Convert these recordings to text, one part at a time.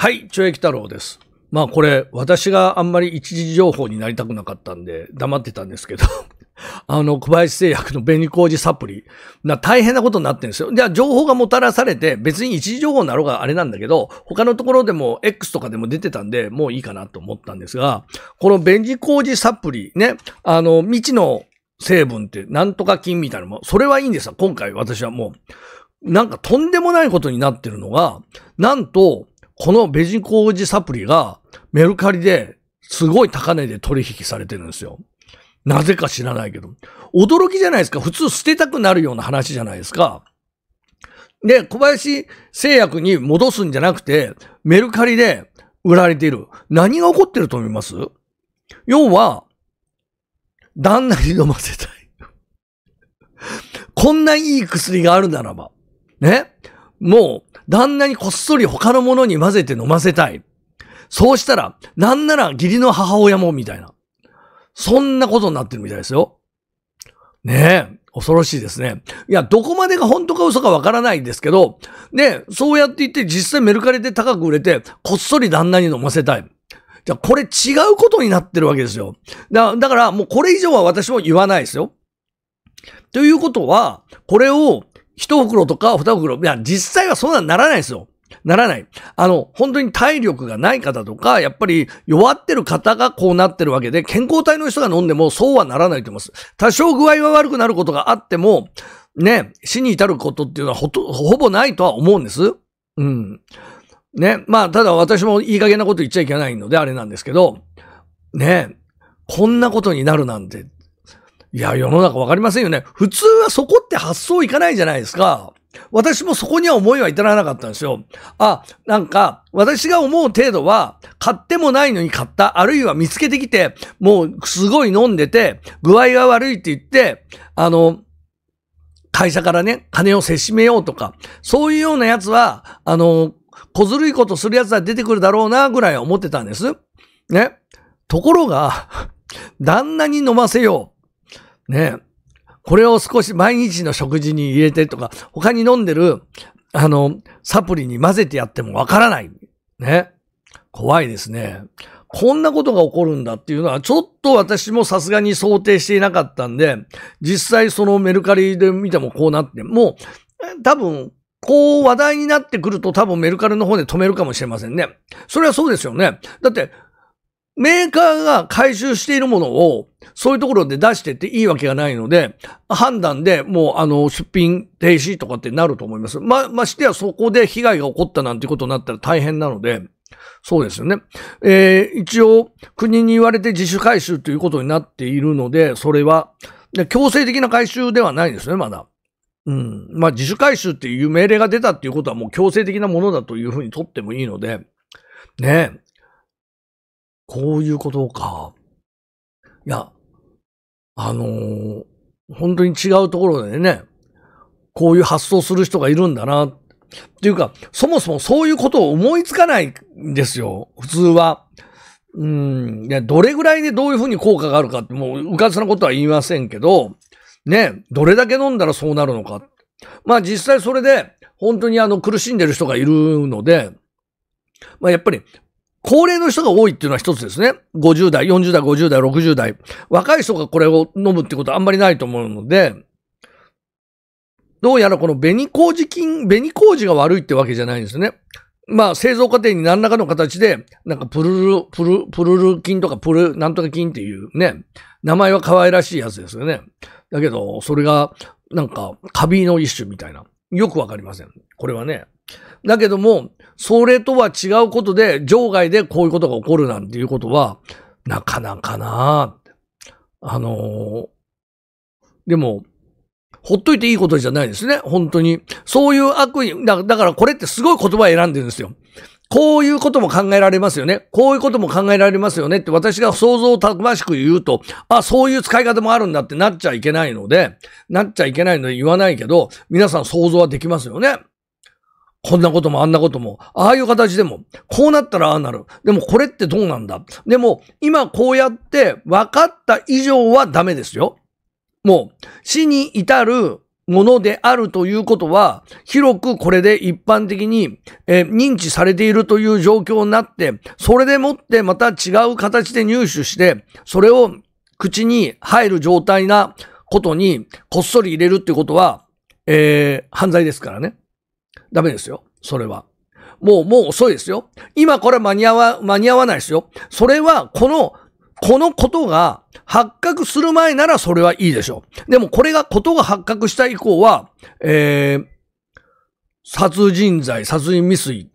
はい、懲役太郎です。まあこれ、私があんまり一時情報になりたくなかったんで、黙ってたんですけど、あの、小林製薬の紅麹サプリ、な、大変なことになってるんですよ。じゃあ、情報がもたらされて、別に一時情報になろうがあれなんだけど、他のところでも、X とかでも出てたんで、もういいかなと思ったんですが、この紅麹サプリ、ね、あの、未知の成分って、なんとか菌みたいなもん、それはいいんですよ。今回私はもう、なんかとんでもないことになってるのが、なんと、このベジコウジサプリがメルカリですごい高値で取引されてるんですよ。なぜか知らないけど。驚きじゃないですか。普通捨てたくなるような話じゃないですか。で、小林製薬に戻すんじゃなくて、メルカリで売られている。何が起こってると思います要は、旦那に飲ませたい。こんないい薬があるならば。ね。もう、旦那にこっそり他のものに混ぜて飲ませたい。そうしたら、なんなら義理の母親も、みたいな。そんなことになってるみたいですよ。ねえ。恐ろしいですね。いや、どこまでが本当か嘘かわからないんですけど、ね、そうやって言って実際メルカリで高く売れて、こっそり旦那に飲ませたい。じゃあ、これ違うことになってるわけですよ。だだから、もうこれ以上は私も言わないですよ。ということは、これを一袋とか二袋、いや、実際はそんなにならないですよ。ならない。あの、本当に体力がない方とか、やっぱり弱ってる方がこうなってるわけで、健康体の人が飲んでもそうはならないと思います。多少具合は悪くなることがあっても、ね、死に至ることっていうのはほと、ほぼないとは思うんです。うん。ね、まあ、ただ私もいい加減なこと言っちゃいけないので、あれなんですけど、ね、こんなことになるなんてっいや、世の中わかりませんよね。普通はそこって発想いかないじゃないですか。私もそこには思いは至らなかったんですよ。あ、なんか、私が思う程度は、買ってもないのに買った、あるいは見つけてきて、もうすごい飲んでて、具合が悪いって言って、あの、会社からね、金をせしめようとか、そういうようなやつは、あの、小ずるいことするやつは出てくるだろうな、ぐらいは思ってたんです。ね。ところが、旦那に飲ませよう。ねこれを少し毎日の食事に入れてとか、他に飲んでる、あの、サプリに混ぜてやってもわからない。ね。怖いですね。こんなことが起こるんだっていうのは、ちょっと私もさすがに想定していなかったんで、実際そのメルカリで見てもこうなって、もう、多分、こう話題になってくると多分メルカリの方で止めるかもしれませんね。それはそうですよね。だって、メーカーが回収しているものを、そういうところで出してっていいわけがないので、判断でもう、あの、出品停止とかってなると思います。ま、ましてやそこで被害が起こったなんてことになったら大変なので、そうですよね。えー、一応、国に言われて自主回収ということになっているので、それは、強制的な回収ではないですね、まだ。うん。まあ、自主回収っていう命令が出たっていうことはもう強制的なものだというふうにとってもいいので、ねこういうことか。いや、あのー、本当に違うところでね、こういう発想する人がいるんだな。っていうか、そもそもそういうことを思いつかないんですよ。普通は。うん。いや、どれぐらいでどういうふうに効果があるかって、もう、うかつなことは言いませんけど、ね、どれだけ飲んだらそうなるのか。まあ実際それで、本当にあの、苦しんでる人がいるので、まあやっぱり高齢の人が多いっていうのは一つですね。50代、40代、50代、60代。若い人がこれを飲むってことはあんまりないと思うので、どうやらこの紅麹菌、紅麹が悪いってわけじゃないんですね。まあ、製造過程に何らかの形で、なんかプルル、プル、プルル菌とかプル、なんとか菌っていうね、名前は可愛らしいやつですよね。だけど、それが、なんか、カビの一種みたいな。よくわかりません。これはね。だけども、それとは違うことで、場外でこういうことが起こるなんていうことは、なかなかなあのー、でも、ほっといていいことじゃないですね。本当に。そういう悪意、だからこれってすごい言葉選んでるんですよ。こういうことも考えられますよね。こういうことも考えられますよねって私が想像をたくましく言うと、あ、そういう使い方もあるんだってなっちゃいけないので、なっちゃいけないので言わないけど、皆さん想像はできますよね。こんなこともあんなことも、ああいう形でも、こうなったらああなる。でもこれってどうなんだでも今こうやって分かった以上はダメですよ。もう死に至るものであるということは、広くこれで一般的に、えー、認知されているという状況になって、それでもってまた違う形で入手して、それを口に入る状態なことにこっそり入れるってことは、えー、犯罪ですからね。ダメですよ。それは。もう、もう遅いですよ。今これ間に合わ、間に合わないですよ。それは、この、このことが発覚する前ならそれはいいでしょう。でもこれが、ことが発覚した以降は、えー、殺人罪、殺人未遂、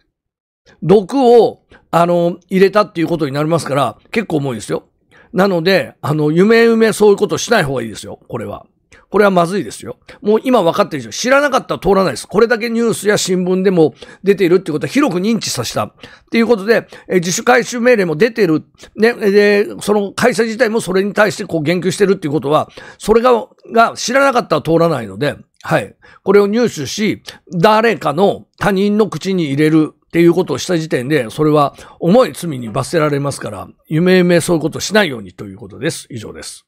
毒を、あの、入れたっていうことになりますから、結構重いですよ。なので、あの、夢夢そういうことしない方がいいですよ。これは。これはまずいですよ。もう今分かってるでしょ。知らなかったら通らないです。これだけニュースや新聞でも出ているってことは広く認知させた。っていうことで、え自主回収命令も出てる。ね、で、その会社自体もそれに対してこう言及してるっていうことは、それが、が知らなかったら通らないので、はい。これを入手し、誰かの他人の口に入れるっていうことをした時点で、それは重い罪に罰せられますから、夢夢そういうことしないようにということです。以上です。